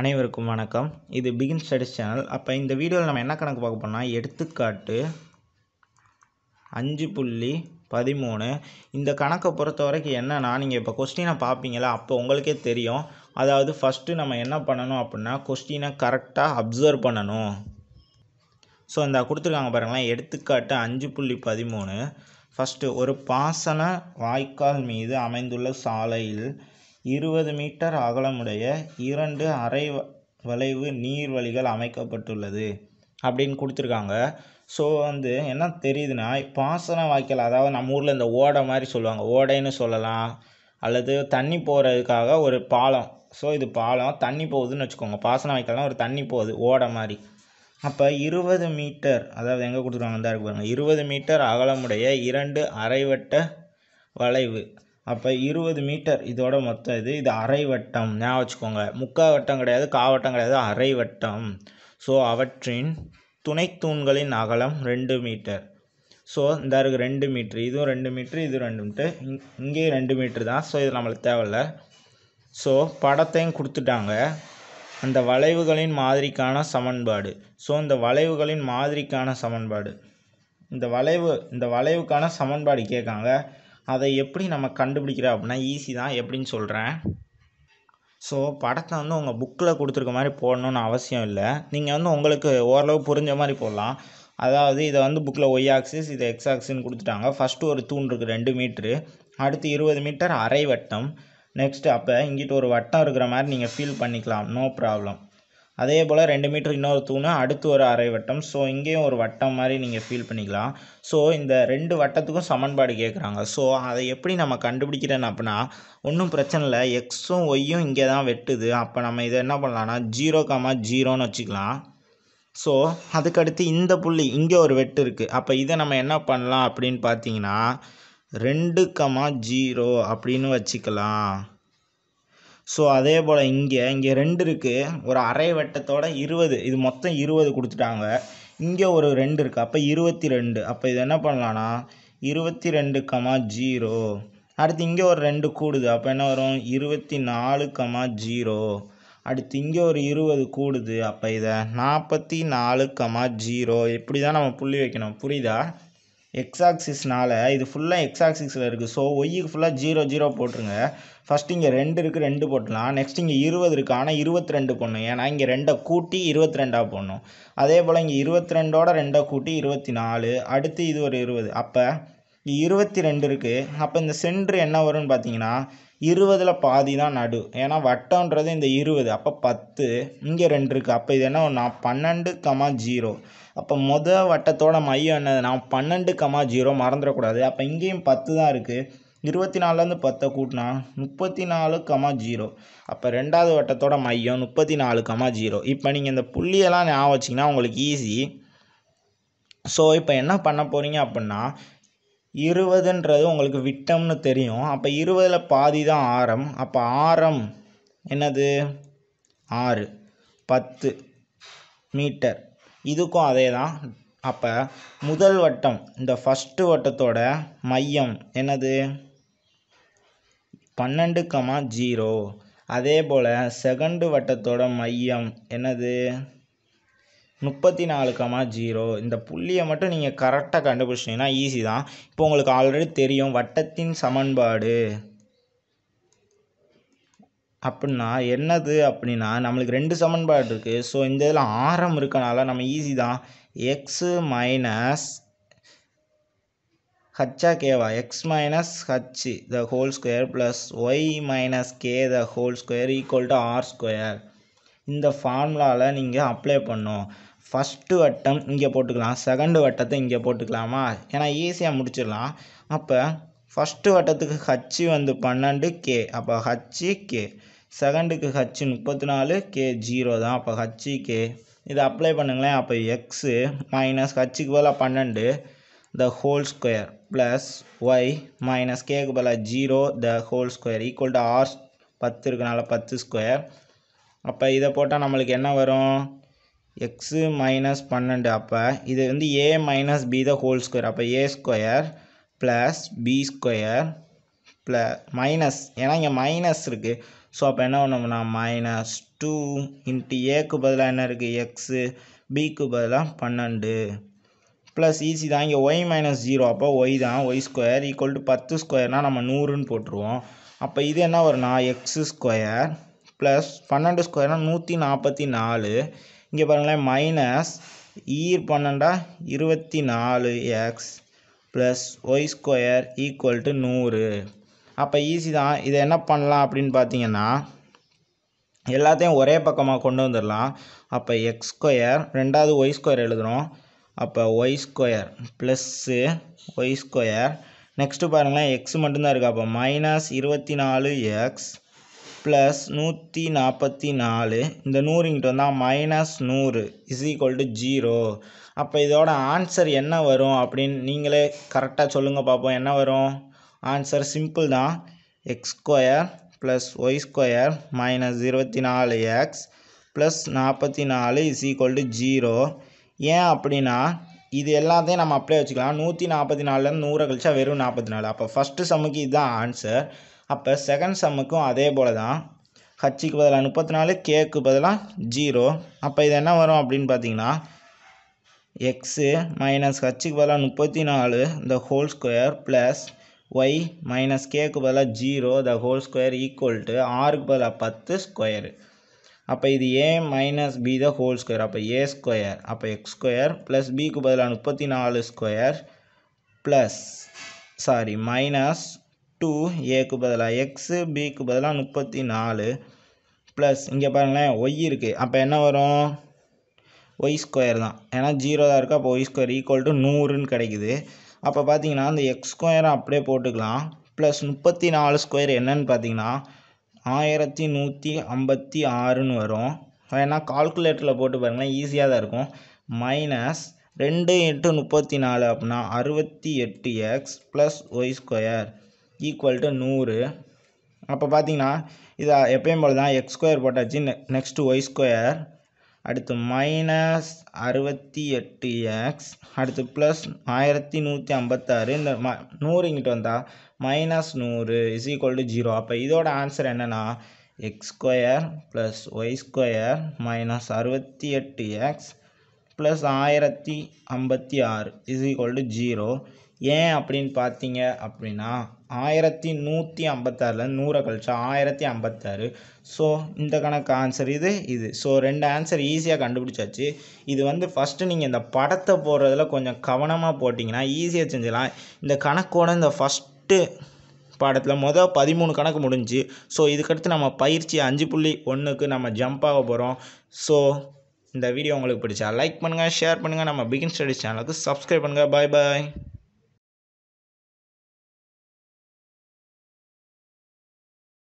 அனைவருக்கும் வணக்கம் இது பிகின் ஸ்டடிஸ் சேனல் அப்போ இந்த வீடியோவில் நம்ம என்ன கணக்கு பார்க்க போனால் எடுத்துக்காட்டு அஞ்சு புள்ளி பதிமூணு இந்த கணக்கை பொறுத்த வரைக்கும் என்னென்னா நீங்கள் இப்போ கொஸ்டினை பார்ப்பீங்களா அப்போ உங்களுக்கே தெரியும் அதாவது ஃபஸ்ட்டு நம்ம என்ன பண்ணணும் அப்படின்னா கொஸ்டினை கரெக்டாக அப்சர்வ் பண்ணணும் ஸோ இந்த கொடுத்துருக்காங்க பாருங்களேன் எடுத்துக்காட்டு அஞ்சு புள்ளி பதிமூணு ஃபஸ்ட்டு ஒரு பாசன வாய்க்கால் மீது அமைந்துள்ள சாலையில் இருபது மீட்டர் அகலமுடைய இரண்டு அரை வளைவு நீர்வழிகள் அமைக்கப்பட்டுள்ளது அப்படின்னு கொடுத்துருக்காங்க ஸோ வந்து என்ன தெரியுதுன்னா பாசன வாய்க்கால் அதாவது நம்ம ஊரில் இந்த ஓடை மாதிரி சொல்லுவாங்க ஓடைன்னு சொல்லலாம் அல்லது தண்ணி போகிறதுக்காக ஒரு பாலம் ஸோ இது பாலம் தண்ணி போகுதுன்னு வச்சுக்கோங்க பாசன வாய்க்கால்னால் ஒரு தண்ணி போகுது ஓடை மாதிரி அப்போ இருபது மீட்டர் அதாவது எங்கே கொடுத்துருவாங்க தான் இருக்கு பாருங்கள் இருபது மீட்டர் அகலமுடைய இரண்டு அரைவட்ட வளைவு அப்போ இருபது மீட்டர் இதோட மொத்தம் இது இது அரை வட்டம் ஞாபகம் வச்சுக்கோங்க முக்கால் வட்டம் கிடையாது காவட்டம் கிடையாது அரை வட்டம் ஸோ அவற்றின் துணை தூண்களின் அகலம் ரெண்டு மீட்டர் ஸோ இந்த இருக்குது ரெண்டு மீட்ரு இதுவும் ரெண்டு மீட்ரு இதுவும் ரெண்டு மீட்ரு இங் இங்கேயும் ரெண்டு மீட்ரு தான் ஸோ இது நம்மளுக்கு தேவையில்ல ஸோ படத்தையும் கொடுத்துட்டாங்க அந்த வளைவுகளின் மாதிரிக்கான சமன்பாடு ஸோ இந்த வளைவுகளின் மாதிரிக்கான சமன்பாடு இந்த வளைவு இந்த வளைவுக்கான சமன்பாடு கேட்காங்க அதை எப்படி நம்ம கண்டுபிடிக்கிறோம் அப்படின்னா ஈஸி தான் எப்படின்னு சொல்கிறேன் ஸோ படத்தை வந்து உங்கள் புக்கில் கொடுத்துருக்க மாதிரி போடணுன்னு அவசியம் இல்லை நீங்கள் வந்து உங்களுக்கு ஓரளவு புரிஞ்ச மாதிரி போடலாம் அதாவது இதை வந்து புக்கில் ஒய் ஆக்சிஸ் இதை எக்ஸ் ஆக்சின்னு கொடுத்துட்டாங்க ஃபஸ்ட்டு ஒரு தூண் இருக்குது ரெண்டு மீட்ரு அடுத்து இருபது மீட்டர் அரை வட்டம் நெக்ஸ்ட்டு அப்போ இங்கிட்ட ஒரு வட்டம் இருக்கிற மாதிரி நீங்கள் ஃபீல் பண்ணிக்கலாம் நோ ப்ராப்ளம் அதே போல் ரெண்டு மீட்ரு இன்னொரு தூணு அடுத்து ஒரு அரை வட்டம் ஸோ இங்கேயும் ஒரு வட்டம் மாதிரி நீங்கள் ஃபீல் பண்ணிக்கலாம் ஸோ இந்த ரெண்டு வட்டத்துக்கும் சமன்பாடு கேட்குறாங்க ஸோ அதை எப்படி நம்ம கண்டுபிடிக்கிறேன்னு அப்படின்னா ஒன்றும் பிரச்சனை இல்லை எக்ஸும் ஒய்யும் இங்கே தான் வெட்டுது அப்போ நம்ம இதை என்ன பண்ணலாம்னா ஜீரோ காமா ஜீரோன்னு வச்சுக்கலாம் ஸோ அதுக்கடுத்து இந்த புள்ளி இங்கே ஒரு வெட்டு இருக்குது அப்போ இதை நம்ம என்ன பண்ணலாம் அப்படின்னு பார்த்தீங்கன்னா ரெண்டு கமா ஜீரோ அப்படின்னு வச்சுக்கலாம் ஸோ அதே போல் இங்கே இங்கே ரெண்டு இருக்குது ஒரு அரை வட்டத்தோட இருபது இது மொத்தம் இருபது கொடுத்துட்டாங்க இங்கே ஒரு ரெண்டு இருக்குது அப்போ இருபத்தி ரெண்டு அப்போ இது என்ன பண்ணலான்னா இருபத்தி ரெண்டு கமா ஜீரோ அடுத்து இங்கே ஒரு ரெண்டு கூடுது அப்போ என்ன வரும் இருபத்தி நாலு கமா ஜீரோ அடுத்து இங்கே ஒரு இருபது கூடுது அப்போ இதை நாற்பத்தி நாலு கமா ஜீரோ இப்படி தான் நம்ம புள்ளி வைக்கணும் புரியுதா எக்ஸ் இது ஃபுல்லாக எக்ஸ் இருக்குது ஸோ ஒய்யுக்கு ஃபுல்லாக ஜீரோ ஜீரோ போட்டுருங்க ஃபஸ்ட் இங்கே ரெண்டு இருக்குது ரெண்டு போட்டலாம் நெக்ஸ்ட் இங்கே இருபது இருக்குது ஆனால் இருபத்தி ரெண்டு போடணும் ஏன்னா இங்கே ரெண்டை கூட்டி இருபத்தி ரெண்டாக போடணும் அதே போல் இங்கே இருபத்தி ரெண்டோட ரெண்டை கூட்டி இருபத்தி நாலு அடுத்து இது ஒரு இருபது அப்போ இருபத்தி ரெண்டு இருக்குது அப்போ இந்த சென்ட்ரு என்ன வரும்னு பார்த்தீங்கன்னா இருபதில் பாதி தான் நடு ஏன்னா வட்டன்றது இந்த இருபது அப்போ பத்து இங்கே ரெண்டு இருக்குது அப்போ இது என்ன நான் பன்னெண்டு கமா ஜீரோ அப்போ மொதல் வட்டத்தோட மையம் என்னது நான் பன்னெண்டு கமா ஜீரோ மறந்துடக்கூடாது அப்போ இங்கேயும் பத்து தான் இருக்குது இருபத்தி நாலுலேருந்து பத்தை கூட்டினா முப்பத்தி நாலு கமா ஜீரோ அப்போ ரெண்டாவது வட்டத்தோட மையம் முப்பத்தி நாலு கமா ஜீரோ இப்போ நீங்கள் இந்த புள்ளியெல்லாம் ஞாபகம் வச்சிங்கன்னா உங்களுக்கு ஈஸி ஸோ இப்போ என்ன பண்ண போகிறீங்க அப்படின்னா இருபதுன்றது உங்களுக்கு விட்டம்னு தெரியும் அப்போ இருபதில் பாதி தான் ஆரம் அப்போ ஆரம் என்னது ஆறு பத்து மீட்டர் இதுக்கும் அதே தான் அப்போ முதல் வட்டம் இந்த ஃபஸ்ட்டு வட்டத்தோட மையம் என்னது பன்னெண்டு கமா ஜீரோ அதே போல் செகண்டு வட்டத்தோட மையம் என்னது முப்பத்தி நாலு கமா ஜீரோ இந்த புள்ளியை மட்டும் நீங்கள் கரெக்டாக கண்டுபிடிச்சிங்கன்னா ஈஸி தான் இப்போ உங்களுக்கு ஆல்ரெடி தெரியும் வட்டத்தின் சமன்பாடு அப்படின்னா என்னது அப்படின்னா நம்மளுக்கு ரெண்டு சமன்பாடு இருக்குது ஸோ இந்த இதில் ஆரம் இருக்கனால நம்ம ஈஸி தான் எக்ஸு மைனஸ் ஹச்சா கேவா X minus H the whole square plus Y minus K the whole square equal to R square இந்த ஃபார்முலாவில் நீங்கள் அப்ளை பண்ணும் ஃபஸ்ட்டு வட்டம் இங்கே போட்டுக்கலாம் செகண்டு வட்டத்தை இங்கே போட்டுக்கலாமா ஏன்னா ஈஸியாக முடிச்சிடலாம் அப்போ ஃபஸ்ட்டு வட்டத்துக்கு ஹச்சு வந்து பன்னெண்டு கே அப்போ ஹச்சு கே செகண்டுக்கு ஹச்சு முப்பத்தி நாலு கே ஜீரோ தான் அப்போ ஹச்சு கே இதை அப்ளை பண்ணுங்களேன் அப்போ எக்ஸு மைனஸ் ஹச்சுக்கு பதிலாக பன்னெண்டு the whole square plus Y minus கேக்கு பதிலாக zero the whole square equal to R பத்து இருக்கனால பத்து ஸ்கொயர் அப்போ இதை போட்டால் நம்மளுக்கு என்ன வரும் எக்ஸு மைனஸ் பன்னெண்டு அப்போ இது வந்து A minus B the whole square அப்போ A square plus B square ப்ள மைனஸ் ஏன்னா இங்கே மைனஸ் இருக்குது ஸோ அப்போ என்ன பண்ணோம்னா மைனஸ் டூ இன்ட்டு ஏக்கு பதிலாக என்ன இருக்குது எக்ஸு பிக்கு பதிலாக பன்னெண்டு ப்ளஸ் ஈஸி e தான் இங்கே ஒய் மைனஸ் ஜீரோ அப்போ ஒய் தான் ஒய் ஸ்கொயர் ஈக்குவல் டு பத்து ஸ்கொயர்னால் நம்ம நூறுன்னு போட்டுருவோம் அப்போ இது என்ன வரும்னா எக்ஸு ஸ்கொயர் ப்ளஸ் பன்னெண்டு ஸ்கொயர்னால் நூற்றி நாற்பத்தி நாலு இங்கே பாருங்களேன் மைனஸ் ஈர் e பன்னெண்டா இருபத்தி நாலு X plus Y square equal to நூறு அப்போ ஈஸி தான் இதை என்ன பண்ணலாம் அப்படின்னு பார்த்தீங்கன்னா எல்லாத்தையும் ஒரே பக்கமாக கொண்டு வந்துடலாம் அப்போ எக்ஸ் ஸ்கொயர் ரெண்டாவது ஒய் ஸ்கொயர் எழுதுகிறோம் அப்போ Y square plus Y square next பாருங்களேன் எக்ஸ் மட்டும்தான் இருக்குது அப்போ மைனஸ் இருபத்தி நாலு எக்ஸ் ப்ளஸ் நூற்றி நாற்பத்தி நாலு இந்த நூறு இங்கிட்டு வந்தால் மைனஸ் நூறு இஸ் ஈக்குவல் டு ஜீரோ அப்போ இதோட ஆன்சர் என்ன வரும் அப்படின்னு நீங்களே கரெக்டாக சொல்லுங்கள் பார்ப்போம் என்ன வரும் ஆன்சர் சிம்பிள் தான் X square plus Y square minus இருபத்தி நாலு எக்ஸ் ப்ளஸ் நாற்பத்தி நாலு இஸ் ஈக்குவல் டு ஜீரோ ஏன் அப்படின்னா இது எல்லாத்தையும் நம்ம அப்படியே வச்சுக்கலாம் நூற்றி நாற்பத்தி நாலுலேருந்து நூறை கழிச்சா வெறும் நாற்பத்தி நாலு அப்போ ஃபஸ்ட்டு சமுக்கு இதுதான் ஆன்சர் அப்போ செகண்ட் சம்முக்கும் அதே போல் தான் ஹச்சிக்கு பதிலாக முப்பத்தி நாலு கேக்கு பதிலாக ஜீரோ அப்போ இது என்ன வரும் அப்படின்னு பார்த்தீங்கன்னா எக்ஸு மைனஸ் ஹச்சுக்கு பதிலாக முப்பத்தி நாலு the whole square plus Y minus கேக்கு பதிலாக zero the whole square equal to ஆறுக்கு பதிலாக பத்து ஸ்கொயரு அப்போ இது A minus B the whole square அப்போ ஏ ஸ்கொயர் அப்போ எக்ஸ் ஸ்கொயர் ப்ளஸ் பிக்கு பதிலாக முப்பத்தி நாலு square plus sorry minus two ஏக்கு பதிலாக எக்ஸு பிக்கு பதிலாக முப்பத்தி நாலு ப்ளஸ் இங்கே பாருங்களேன் ஒய் இருக்குது அப்போ என்ன வரும் ஒய் ஸ்கொயர் தான் ஏன்னா ஜீரோ தான் இருக்குது அப்போ ஒய் ஸ்கொயர் ஈக்குவல் டு நூறுன்னு கிடைக்குது அப்போ பார்த்தீங்கன்னா அந்த எக்ஸ் ஸ்கொயரை அப்படியே போட்டுக்கலாம் ப்ளஸ் முப்பத்தி நாலு ஸ்கொயர் என்னன்னு பார்த்தீங்கன்னா ஆயிரத்தி நூற்றி ஐம்பத்தி ஆறுன்னு வரும் ஏன்னா கால்குலேட்டரில் போட்டு பாருங்களேன் ஈஸியாக தான் இருக்கும் மைனஸ் ரெண்டு எட்டு முப்பத்தி நாலு அப்படின்னா அறுபத்தி எட்டு X plus Y square equal to நூறு அப்போ பார்த்தீங்கன்னா இதை எப்பயும் போல் தான் எக்ஸ் ஸ்கொயர் போட்டாச்சு நெ நெக்ஸ்ட்டு ஒய் ஸ்கொயர் அடுத்து மைனஸ் அறுபத்தி எட்டு எக்ஸ் அடுத்து ப்ளஸ் ஆயிரத்தி நூற்றி ஐம்பத்தாறு இந்த ம நூறு இங்கிட்ட வந்தால் மைனஸ் நூறு இஸ் ஈக்குவல் டு ஜீரோ அப்போ இதோட ஆன்சர் என்னென்னா X square plus Y square minus அறுபத்தி எட்டு எக்ஸ் ப்ளஸ் ஆயிரத்தி ஐம்பத்தி ஆறு இஸ் ஈக்குவல் டு ஜீரோ ஏன் அப்படின்னு பார்த்தீங்க அப்படின்னா ஆயிரத்தி நூற்றி ஐம்பத்தாறுலேருந்து நூறை கழிச்சா ஆயிரத்தி ஐம்பத்தாறு ஸோ இந்த கணக்கு ஆன்சர் இது இது ஸோ ரெண்டு ஆன்சர் ஈஸியாக கண்டுபிடிச்சாச்சு இது வந்து ஃபஸ்ட்டு நீங்கள் இந்த படத்தை போடுறதில் கொஞ்சம் கவனமாக போட்டிங்கன்னா ஈஸியாக செஞ்சிடலாம் இந்த கணக்கோட இந்த ஃபஸ்ட்டு படத்தில் மொதல் பதிமூணு கணக்கு முடிஞ்சு ஸோ இதுக்கடுத்து நம்ம பயிற்சி அஞ்சு புள்ளி ஒன்றுக்கு நம்ம ஜம்ப் ஆக போகிறோம் ஸோ இந்த வீடியோ உங்களுக்கு பிடிச்சா லைக் பண்ணுங்கள் ஷேர் பண்ணுங்கள் நம்ம பிகின் ஸ்டடிஸ் சேனலுக்கு சப்ஸ்கிரைப் பண்ணுங்கள் பாய் பாய்